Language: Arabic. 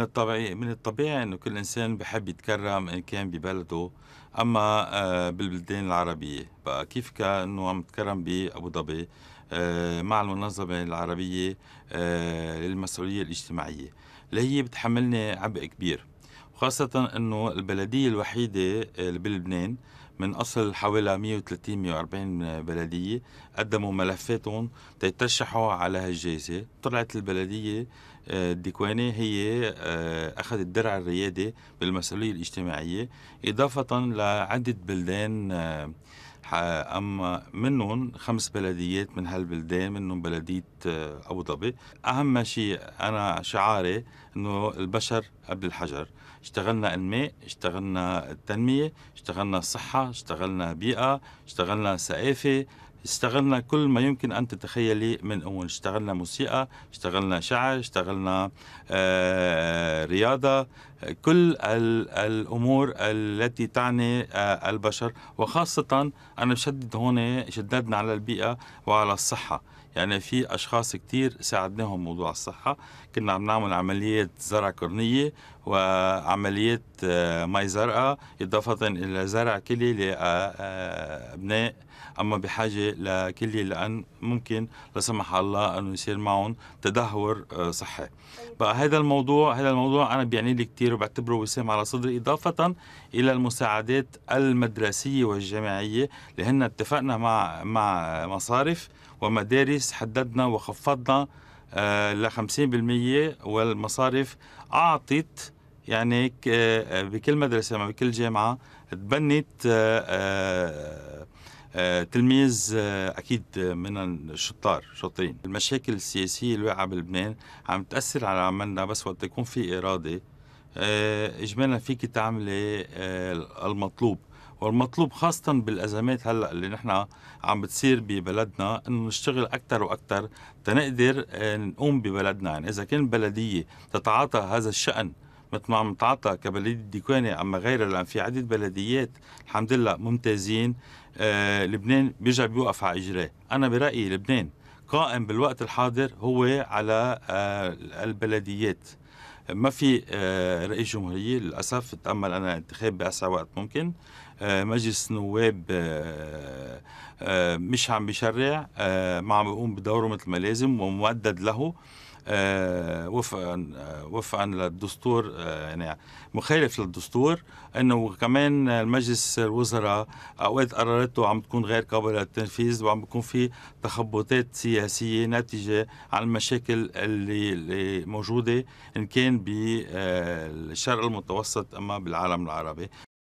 من الطبيعي من الطبيعي انه كل انسان بحب يتكرم ان كان ببلده اما آه، بالبلدان العربيه بقى كيف كانه عم نتكرم بابو ظبي آه، مع المنظمه العربيه آه، للمسؤوليه الاجتماعيه اللي هي بتحملني عبء كبير خاصة أنه البلدية الوحيدة آه، بلبنان من أصل حوالي 130 140 بلدية قدموا ملفاتهم تيترشحوا على هالجائزة طلعت البلدية آه، الديكواني هي آه، أخذت درع الريادي بالمسؤولية الاجتماعية إضافة لعدة بلدان اما منهم خمس بلديات من هالبلدان منهم بلديه آه، ابو ظبي اهم شيء انا شعاري انه البشر قبل الحجر اشتغلنا انماء اشتغلنا التنميه اشتغلنا الصحه اشتغلنا بيئه اشتغلنا ثقافه اشتغلنا كل ما يمكن أن تتخيلي من أمور اشتغلنا موسيقى اشتغلنا شعر اشتغلنا آه، رياضة كل الأمور التي تعني آه، البشر وخاصة أنا بشدد هون شددنا على البيئة وعلى الصحة يعني في أشخاص كثير ساعدناهم موضوع الصحة كنا عم نعمل عملية زرع قرنية وعملية آه، مي زرقاء إضافة إلى زرع كلي لأبناء أما بحاجة لكلي لأن ممكن لا سمح الله أنه يصير معهم تدهور آه، صحي بقى هذا الموضوع هذا الموضوع أنا بيعني لي كثير وبعتبره وسام على صدري إضافة إلى المساعدات المدرسية والجامعية اللي اتفقنا مع مع مصارف ومدارس حددنا وخفضنا آه، ل 50% والمصارف اعطت يعني بكل مدرسه ما بكل جامعه تبنت آه، آه، تلميذ اكيد من الشطار شاطرين المشاكل السياسيه الواقعه بلبنان عم تاثر على عملنا بس وقت يكون في اراده اجمالا فيك تعملي المطلوب والمطلوب خاصة بالأزمات هلأ اللي نحن عم بتصير ببلدنا أنه نشتغل أكثر وأكثر تنقدر آه، نقوم ببلدنا يعني إذا كان بلدية تتعاطى هذا الشأن مثل ما عم تعطى كبلدية ديكوانة أما غيرها لأن في عديد بلديات الحمد لله ممتازين آه لبنان بيرجع بيوقف على إجراه أنا برأيي لبنان قائم بالوقت الحاضر هو على آه البلديات ما في آه، رئيس جمهورية للأسف أتأمل أنا انتخاب باسع وقت ممكن آه، مجلس نواب آه، مش عم بيشرع ما عم بيقوم بدوره مثل ما لازم ومؤدد له آه، وفقا آه، وفقا للدستور آه، يعني مخالف للدستور انه كمان المجلس الوزراء اوقات قراراته عم تكون غير قابله للتنفيذ وعم بيكون في تخبطات سياسيه ناتجه عن المشاكل اللي, اللي موجوده ان كان بالشرق المتوسط اما بالعالم العربي